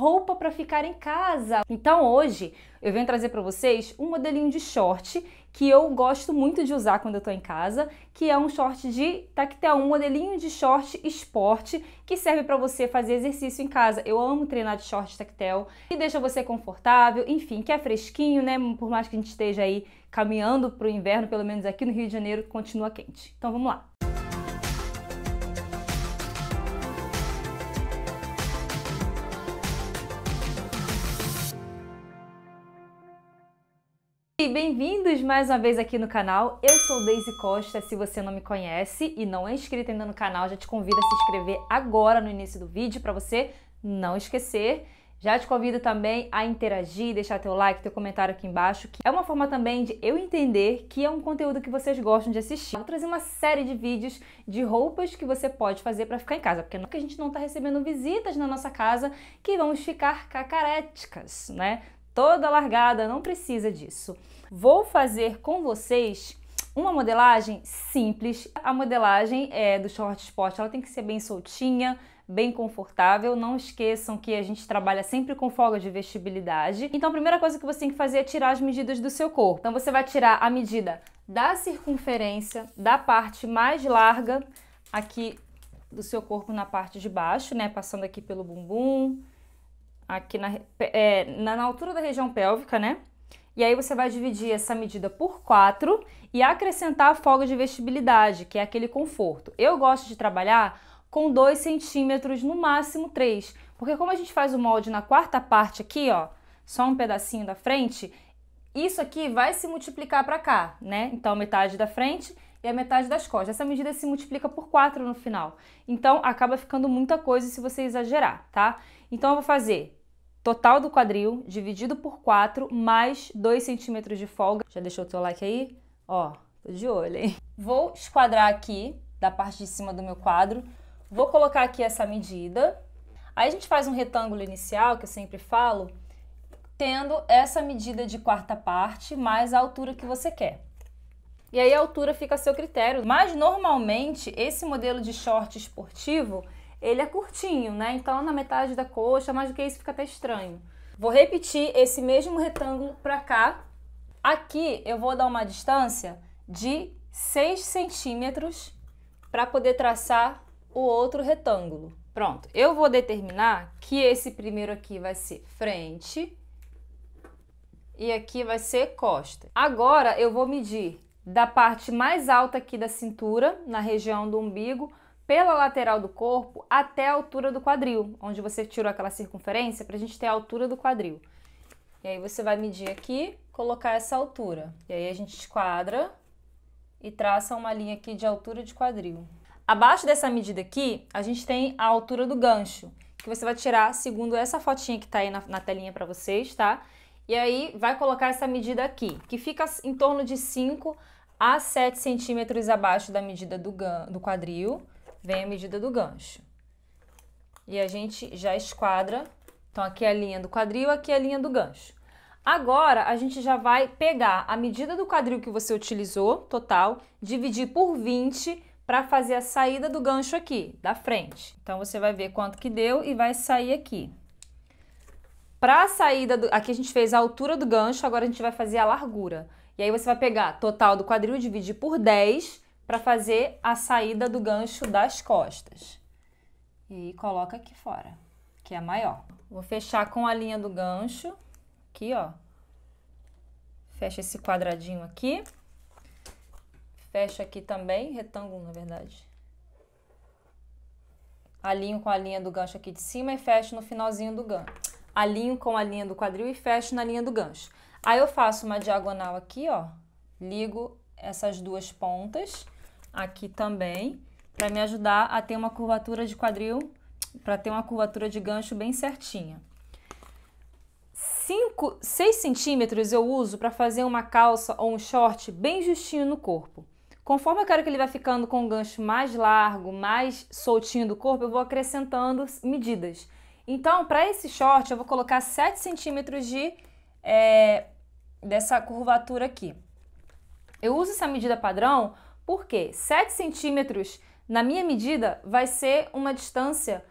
roupa para ficar em casa. Então hoje eu venho trazer para vocês um modelinho de short que eu gosto muito de usar quando eu estou em casa, que é um short de tactel, tá um modelinho de short esporte que serve para você fazer exercício em casa. Eu amo treinar de short tactel e deixa você confortável, enfim, que é fresquinho, né? Por mais que a gente esteja aí caminhando para o inverno, pelo menos aqui no Rio de Janeiro, continua quente. Então vamos lá. E bem-vindos mais uma vez aqui no canal. Eu sou Daisy Costa. Se você não me conhece e não é inscrito ainda no canal, já te convido a se inscrever agora no início do vídeo para você não esquecer. Já te convido também a interagir, deixar teu like, teu comentário aqui embaixo, que é uma forma também de eu entender que é um conteúdo que vocês gostam de assistir. Eu vou trazer uma série de vídeos de roupas que você pode fazer para ficar em casa, porque é a gente não está recebendo visitas na nossa casa que vamos ficar cacaréticas, né? Toda largada, não precisa disso. Vou fazer com vocês uma modelagem simples. A modelagem é, do short spot ela tem que ser bem soltinha, bem confortável. Não esqueçam que a gente trabalha sempre com folga de vestibilidade. Então a primeira coisa que você tem que fazer é tirar as medidas do seu corpo. Então você vai tirar a medida da circunferência da parte mais larga aqui do seu corpo na parte de baixo, né? Passando aqui pelo bumbum, aqui na, é, na altura da região pélvica, né? E aí você vai dividir essa medida por 4 e acrescentar a folga de vestibilidade, que é aquele conforto. Eu gosto de trabalhar com 2 centímetros, no máximo 3, porque como a gente faz o molde na quarta parte aqui, ó, só um pedacinho da frente, isso aqui vai se multiplicar para cá, né? Então metade da frente e a metade das costas. Essa medida se multiplica por 4 no final. Então acaba ficando muita coisa se você exagerar, tá? Então eu vou fazer total do quadril dividido por 4 mais 2 centímetros de folga. Já deixou o seu like aí? Ó, tô de olho, hein? Vou esquadrar aqui da parte de cima do meu quadro. Vou colocar aqui essa medida. Aí a gente faz um retângulo inicial, que eu sempre falo, tendo essa medida de quarta parte mais a altura que você quer. E aí a altura fica a seu critério. Mas normalmente esse modelo de short esportivo ele é curtinho, né? Então na metade da coxa, mais do que isso fica até estranho. Vou repetir esse mesmo retângulo para cá. Aqui eu vou dar uma distância de 6 centímetros para poder traçar o outro retângulo. Pronto, eu vou determinar que esse primeiro aqui vai ser frente e aqui vai ser costa. Agora eu vou medir da parte mais alta aqui da cintura, na região do umbigo, pela lateral do corpo até a altura do quadril, onde você tirou aquela circunferência para a gente ter a altura do quadril. E aí você vai medir aqui, colocar essa altura. E aí a gente esquadra e traça uma linha aqui de altura de quadril. Abaixo dessa medida aqui, a gente tem a altura do gancho, que você vai tirar segundo essa fotinha que está aí na, na telinha para vocês, tá? E aí vai colocar essa medida aqui, que fica em torno de 5 a 7 centímetros abaixo da medida do, do quadril vem a medida do gancho. E a gente já esquadra. Então, aqui é a linha do quadril, aqui é a linha do gancho. Agora, a gente já vai pegar a medida do quadril que você utilizou, total, dividir por 20 para fazer a saída do gancho aqui, da frente. Então, você vai ver quanto que deu e vai sair aqui. Para a saída, do... aqui a gente fez a altura do gancho, agora a gente vai fazer a largura. E aí, você vai pegar total do quadril, dividir por 10 para fazer a saída do gancho das costas. E coloca aqui fora, que é maior. Vou fechar com a linha do gancho, aqui ó. Fecha esse quadradinho aqui. Fecha aqui também, retângulo na verdade. Alinho com a linha do gancho aqui de cima e fecho no finalzinho do gancho. Alinho com a linha do quadril e fecho na linha do gancho. Aí eu faço uma diagonal aqui, ó. Ligo essas duas pontas aqui também, para me ajudar a ter uma curvatura de quadril, para ter uma curvatura de gancho bem certinha. 5, 6 centímetros eu uso para fazer uma calça ou um short bem justinho no corpo. Conforme eu quero que ele vá ficando com um gancho mais largo, mais soltinho do corpo, eu vou acrescentando medidas. Então, para esse short, eu vou colocar 7 centímetros de, é, dessa curvatura aqui. Eu uso essa medida padrão porque 7 centímetros, na minha medida, vai ser uma distância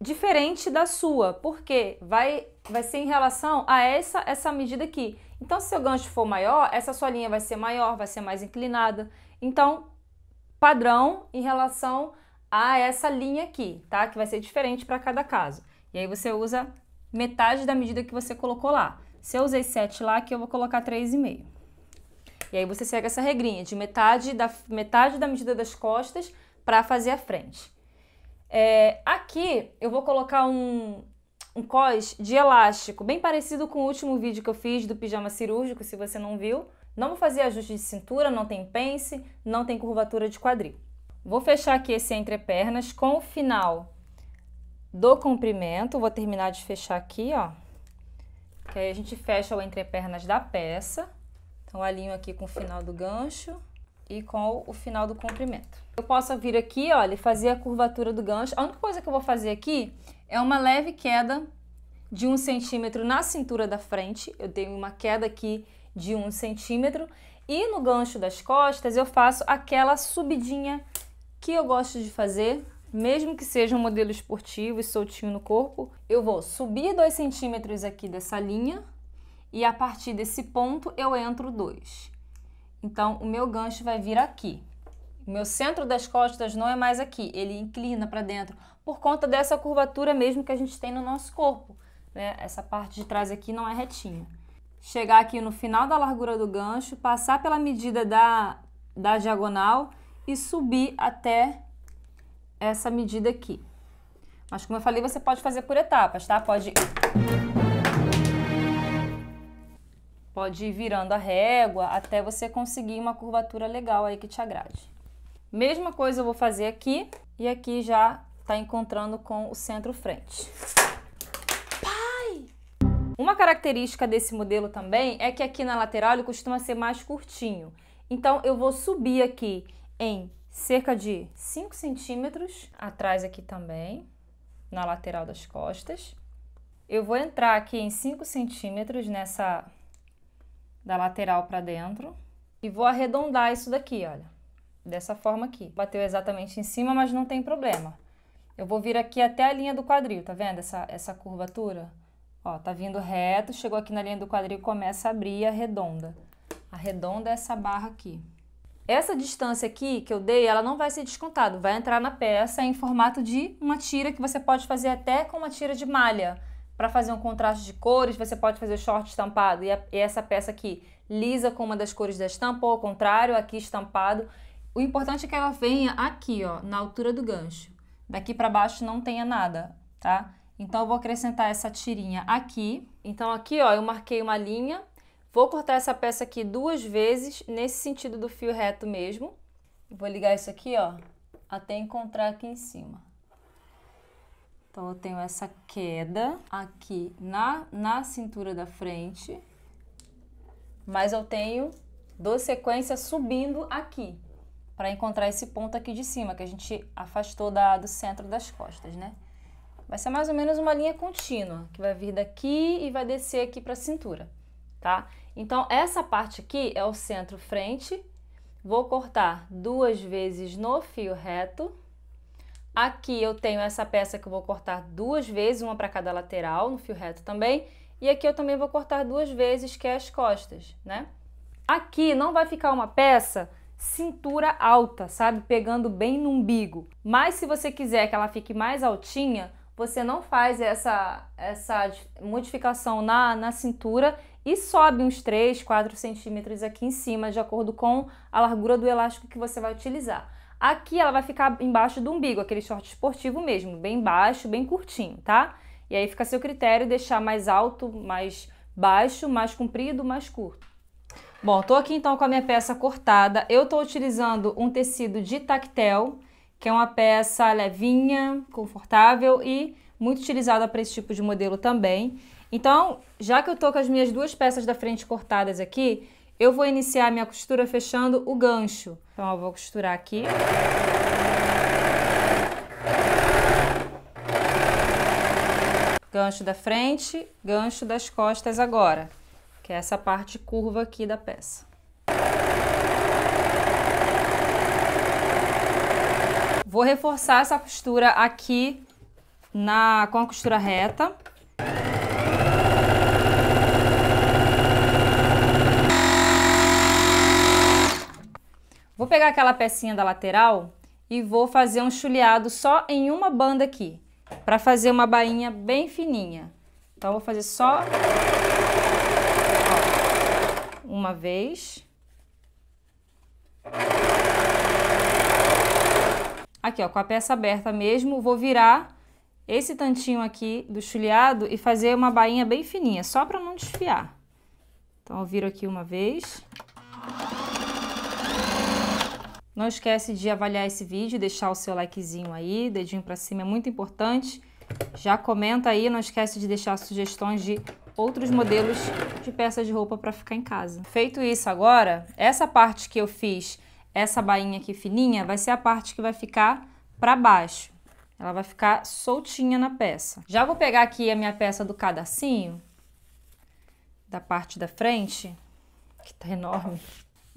diferente da sua, porque vai, vai ser em relação a essa, essa medida aqui. Então, se seu gancho for maior, essa sua linha vai ser maior, vai ser mais inclinada. Então, padrão em relação a essa linha aqui, tá? Que vai ser diferente para cada caso. E aí você usa metade da medida que você colocou lá. Se eu usei 7 lá, aqui eu vou colocar 3,5. E aí você segue essa regrinha de metade da, metade da medida das costas para fazer a frente. É, aqui eu vou colocar um, um cós de elástico, bem parecido com o último vídeo que eu fiz do pijama cirúrgico, se você não viu. Não vou fazer ajuste de cintura, não tem pence, não tem curvatura de quadril. Vou fechar aqui esse entrepernas com o final do comprimento. Vou terminar de fechar aqui, ó. Que aí a gente fecha o entrepernas da peça. Então, alinho aqui com o final do gancho e com o final do comprimento. Eu posso vir aqui, olha, e fazer a curvatura do gancho. A única coisa que eu vou fazer aqui é uma leve queda de um centímetro na cintura da frente. Eu tenho uma queda aqui de um centímetro. E no gancho das costas eu faço aquela subidinha que eu gosto de fazer. Mesmo que seja um modelo esportivo e soltinho no corpo, eu vou subir dois centímetros aqui dessa linha e a partir desse ponto eu entro 2. Então, o meu gancho vai vir aqui. O meu centro das costas não é mais aqui, ele inclina para dentro, por conta dessa curvatura mesmo que a gente tem no nosso corpo. Né? Essa parte de trás aqui não é retinha. Chegar aqui no final da largura do gancho, passar pela medida da, da diagonal e subir até essa medida aqui. Mas como eu falei, você pode fazer por etapas, tá? Pode Pode ir virando a régua até você conseguir uma curvatura legal aí que te agrade. Mesma coisa eu vou fazer aqui e aqui já tá encontrando com o centro-frente. pai Uma característica desse modelo também é que aqui na lateral ele costuma ser mais curtinho. Então eu vou subir aqui em cerca de 5 centímetros, atrás aqui também, na lateral das costas. Eu vou entrar aqui em 5 centímetros nessa da lateral para dentro. E vou arredondar isso daqui, olha. Dessa forma aqui. Bateu exatamente em cima, mas não tem problema. Eu vou vir aqui até a linha do quadril, tá vendo essa, essa curvatura? Ó, tá vindo reto, chegou aqui na linha do quadril, começa a abrir e arredonda. Arredonda essa barra aqui. Essa distância aqui que eu dei, ela não vai ser descontada, vai entrar na peça em formato de uma tira que você pode fazer até com uma tira de malha para fazer um contraste de cores, você pode fazer short estampado e, a, e, essa peça aqui lisa com uma das cores da estampa, ou ao contrário, aqui estampado. O importante é que ela venha aqui, ó, na altura do gancho. Daqui para baixo não tenha nada, tá? Então, eu vou acrescentar essa tirinha aqui. Então, aqui, ó, eu marquei uma linha. Vou cortar essa peça aqui duas vezes, nesse sentido do fio reto mesmo. Vou ligar isso aqui, ó, até encontrar aqui em cima. Então, eu tenho essa queda aqui na, na cintura da frente, mas eu tenho duas sequências subindo aqui, para encontrar esse ponto aqui de cima, que a gente afastou da, do centro das costas, né? Vai ser mais ou menos uma linha contínua, que vai vir daqui e vai descer aqui para a cintura, tá? Então, essa parte aqui é o centro frente, vou cortar duas vezes no fio reto, Aqui eu tenho essa peça que eu vou cortar duas vezes, uma para cada lateral, no fio reto também. E aqui eu também vou cortar duas vezes, que é as costas, né? Aqui não vai ficar uma peça cintura alta, sabe? Pegando bem no umbigo. Mas se você quiser que ela fique mais altinha, você não faz essa, essa modificação na, na cintura e sobe uns 3, 4 centímetros aqui em cima, de acordo com a largura do elástico que você vai utilizar. Aqui ela vai ficar embaixo do umbigo, aquele short esportivo mesmo, bem baixo, bem curtinho, tá? E aí fica a seu critério deixar mais alto, mais baixo, mais comprido, mais curto. Bom, tô aqui então com a minha peça cortada. Eu tô utilizando um tecido de tactel, que é uma peça levinha, confortável e muito utilizada para esse tipo de modelo também. Então, já que eu tô com as minhas duas peças da frente cortadas aqui, eu vou iniciar minha costura fechando o gancho. Então, eu vou costurar aqui. Gancho da frente, gancho das costas agora, que é essa parte curva aqui da peça. Vou reforçar essa costura aqui na, com a costura reta. Vou pegar aquela pecinha da lateral e vou fazer um chuleado só em uma banda aqui, para fazer uma bainha bem fininha. Então, vou fazer só uma vez. Aqui, ó, com a peça aberta mesmo, vou virar esse tantinho aqui do chuleado e fazer uma bainha bem fininha, só para não desfiar. Então, eu viro aqui uma vez. Não esquece de avaliar esse vídeo, deixar o seu likezinho aí, dedinho para cima é muito importante. Já comenta aí, não esquece de deixar sugestões de outros modelos de peças de roupa para ficar em casa. Feito isso agora, essa parte que eu fiz, essa bainha aqui fininha, vai ser a parte que vai ficar para baixo. Ela vai ficar soltinha na peça. Já vou pegar aqui a minha peça do cadacinho, da parte da frente, que tá enorme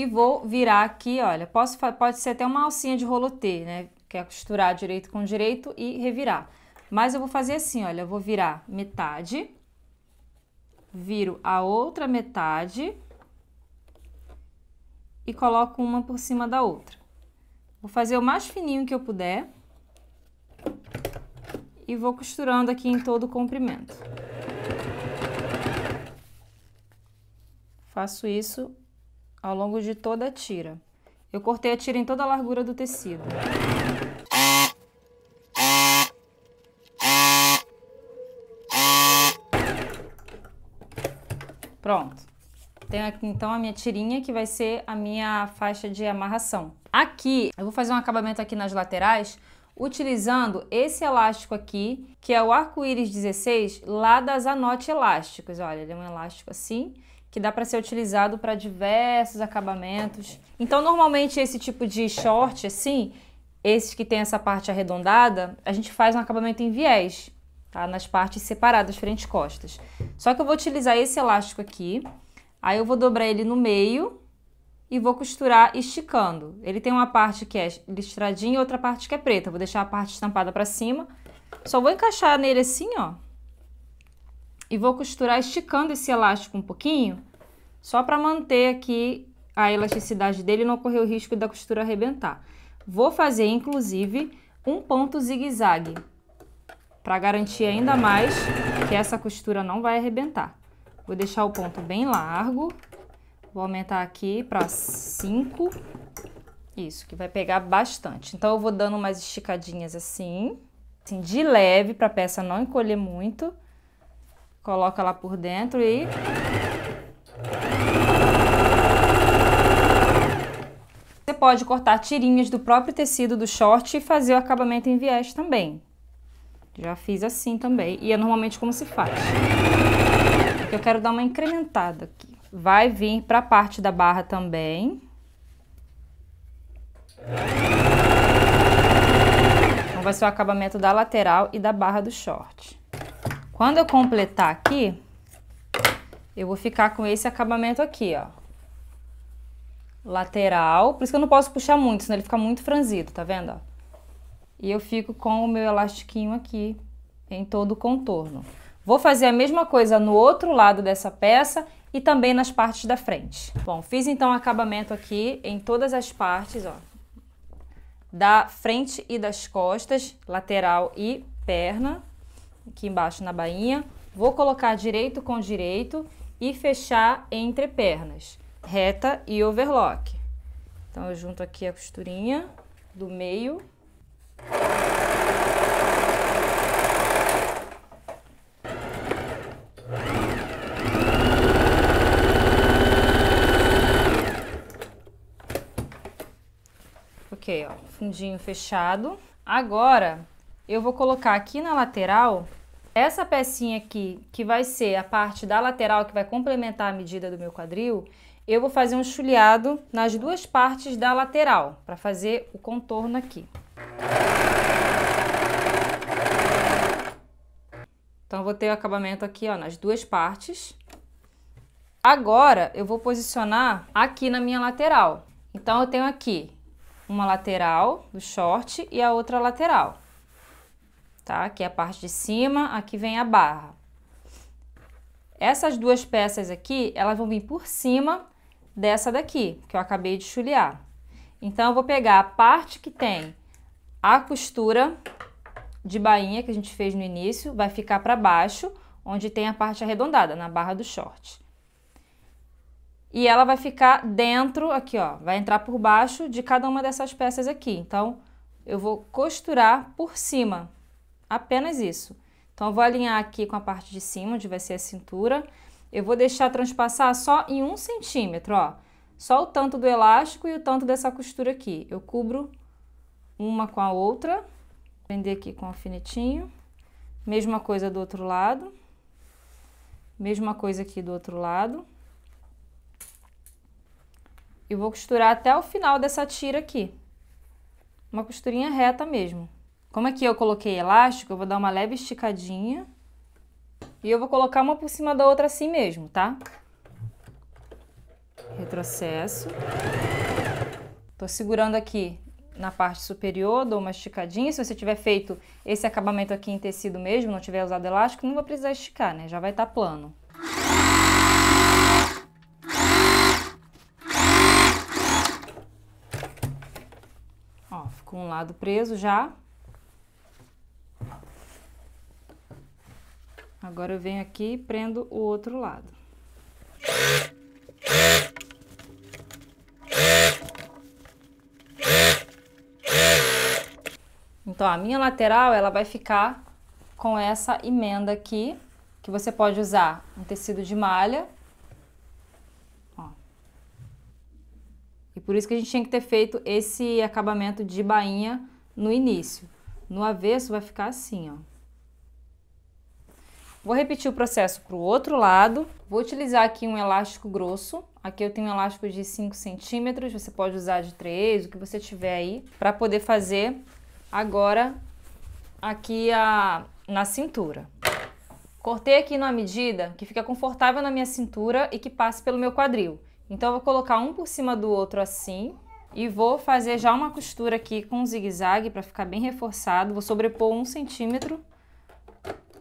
e vou virar aqui, olha, posso, pode ser até uma alcinha de T, né? Que é costurar direito com direito e revirar. Mas eu vou fazer assim, olha, eu vou virar metade, viro a outra metade e coloco uma por cima da outra. Vou fazer o mais fininho que eu puder e vou costurando aqui em todo o comprimento. Faço isso ao longo de toda a tira. Eu cortei a tira em toda a largura do tecido. Pronto. Tenho aqui então a minha tirinha que vai ser a minha faixa de amarração. Aqui eu vou fazer um acabamento aqui nas laterais utilizando esse elástico aqui, que é o arco-íris 16 lá das anote Elásticos. Olha, ele é um elástico assim que dá para ser utilizado para diversos acabamentos. Então, normalmente esse tipo de short, assim, esses que tem essa parte arredondada, a gente faz um acabamento em viés, tá? Nas partes separadas, frente e costas. Só que eu vou utilizar esse elástico aqui, aí eu vou dobrar ele no meio e vou costurar esticando. Ele tem uma parte que é listradinha e outra parte que é preta. Vou deixar a parte estampada para cima. Só vou encaixar nele assim, ó e vou costurar esticando esse elástico um pouquinho, só para manter aqui a elasticidade dele e não correr o risco da costura arrebentar. Vou fazer, inclusive, um ponto zigue-zague, para garantir ainda mais que essa costura não vai arrebentar. Vou deixar o ponto bem largo, vou aumentar aqui para 5, isso, que vai pegar bastante. Então, eu vou dando umas esticadinhas assim, assim de leve, para a peça não encolher muito. Coloca lá por dentro e... Você pode cortar tirinhas do próprio tecido do short e fazer o acabamento em viés também. Já fiz assim também, e é normalmente como se faz. Eu quero dar uma incrementada aqui. Vai vir para a parte da barra também. Então vai ser o acabamento da lateral e da barra do short. Quando eu completar aqui, eu vou ficar com esse acabamento aqui, ó. Lateral, por isso que eu não posso puxar muito, senão ele fica muito franzido, tá vendo? E eu fico com o meu elastiquinho aqui em todo o contorno. Vou fazer a mesma coisa no outro lado dessa peça e também nas partes da frente. Bom, fiz então o acabamento aqui em todas as partes, ó. Da frente e das costas, lateral e perna aqui embaixo na bainha, vou colocar direito com direito e fechar entre pernas, reta e overlock. Então, eu junto aqui a costurinha do meio. Ok, ó, fundinho fechado. Agora, eu vou colocar aqui na lateral essa pecinha aqui, que vai ser a parte da lateral que vai complementar a medida do meu quadril, eu vou fazer um chuleado nas duas partes da lateral, para fazer o contorno aqui. Então, vou ter o acabamento aqui, ó, nas duas partes. Agora, eu vou posicionar aqui na minha lateral. Então, eu tenho aqui uma lateral do short e a outra lateral tá? Aqui é a parte de cima, aqui vem a barra. Essas duas peças aqui, elas vão vir por cima dessa daqui, que eu acabei de chulear. Então, eu vou pegar a parte que tem a costura de bainha que a gente fez no início, vai ficar para baixo, onde tem a parte arredondada, na barra do short. E ela vai ficar dentro, aqui ó, vai entrar por baixo de cada uma dessas peças aqui. Então, eu vou costurar por cima apenas isso. Então, eu vou alinhar aqui com a parte de cima, onde vai ser a cintura. Eu vou deixar transpassar só em um centímetro, ó. Só o tanto do elástico e o tanto dessa costura aqui. Eu cubro uma com a outra. Prender aqui com o alfinetinho. Mesma coisa do outro lado. Mesma coisa aqui do outro lado. E vou costurar até o final dessa tira aqui. Uma costurinha reta mesmo. Como aqui é eu coloquei elástico, eu vou dar uma leve esticadinha. E eu vou colocar uma por cima da outra assim mesmo, tá? Retrocesso. Tô segurando aqui na parte superior, dou uma esticadinha. Se você tiver feito esse acabamento aqui em tecido mesmo, não tiver usado elástico, não vai precisar esticar, né? Já vai estar tá plano. Ó, ficou um lado preso já. Agora eu venho aqui e prendo o outro lado. Então, a minha lateral, ela vai ficar com essa emenda aqui, que você pode usar um tecido de malha. Ó. E por isso que a gente tinha que ter feito esse acabamento de bainha no início. No avesso vai ficar assim, ó. Vou repetir o processo para o outro lado. Vou utilizar aqui um elástico grosso. Aqui eu tenho um elástico de 5 centímetros, você pode usar de 3, o que você tiver aí, para poder fazer agora aqui a, na cintura. Cortei aqui numa medida que fica confortável na minha cintura e que passe pelo meu quadril. Então eu vou colocar um por cima do outro assim, e vou fazer já uma costura aqui com zigue-zague para ficar bem reforçado. Vou sobrepor um centímetro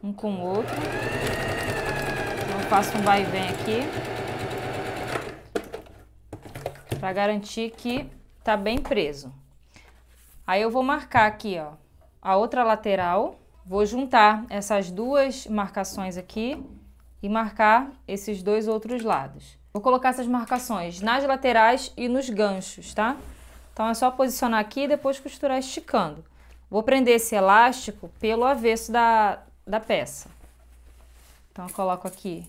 um com o outro. Então, eu faço um vai e vem aqui, para garantir que tá bem preso. Aí eu vou marcar aqui, ó, a outra lateral, vou juntar essas duas marcações aqui e marcar esses dois outros lados. Vou colocar essas marcações nas laterais e nos ganchos, tá? Então é só posicionar aqui e depois costurar esticando. Vou prender esse elástico pelo avesso da, da peça. Então, eu coloco aqui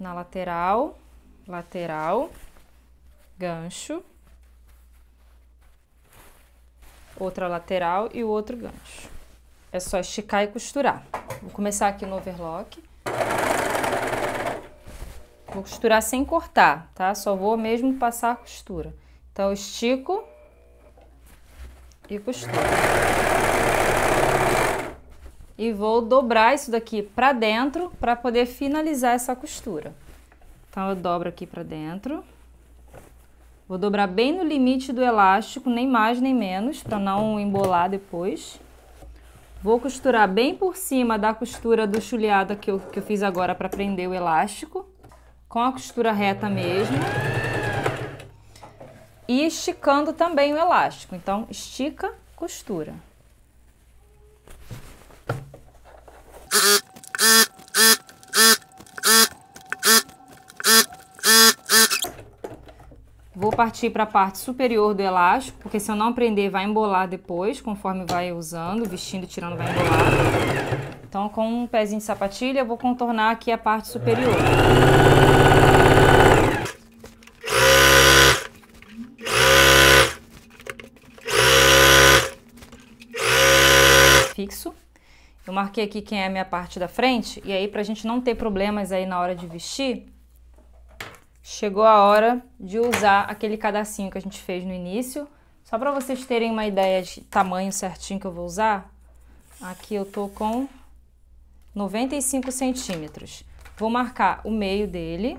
na lateral, lateral, gancho, outra lateral e o outro gancho. É só esticar e costurar. Vou começar aqui no overlock. Vou costurar sem cortar, tá? Só vou mesmo passar a costura. Então, eu estico e costuro e vou dobrar isso daqui para dentro para poder finalizar essa costura. Então eu dobro aqui para dentro. Vou dobrar bem no limite do elástico, nem mais nem menos, para não embolar depois. Vou costurar bem por cima da costura do chuleada que eu, que eu fiz agora para prender o elástico, com a costura reta mesmo. E esticando também o elástico. Então, estica, costura. Vou partir para a parte superior do elástico, porque se eu não prender vai embolar depois, conforme vai usando, vestindo, tirando, vai embolar. Então com um pezinho de sapatilha eu vou contornar aqui a parte superior. Eu marquei aqui quem é a minha parte da frente, e aí para a gente não ter problemas aí na hora de vestir, chegou a hora de usar aquele cadacinho que a gente fez no início, só para vocês terem uma ideia de tamanho certinho que eu vou usar. Aqui eu tô com 95 centímetros. Vou marcar o meio dele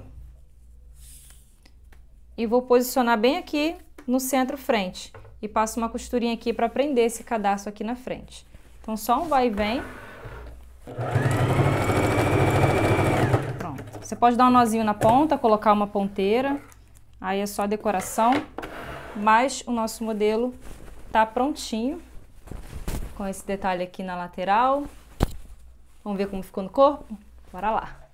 e vou posicionar bem aqui no centro frente. E passo uma costurinha aqui para prender esse cadastro aqui na frente. Então, só um vai e vem Pronto. Você pode dar um nozinho na ponta, colocar uma ponteira. Aí é só decoração. Mas o nosso modelo tá prontinho. Com esse detalhe aqui na lateral. Vamos ver como ficou no corpo? Bora lá!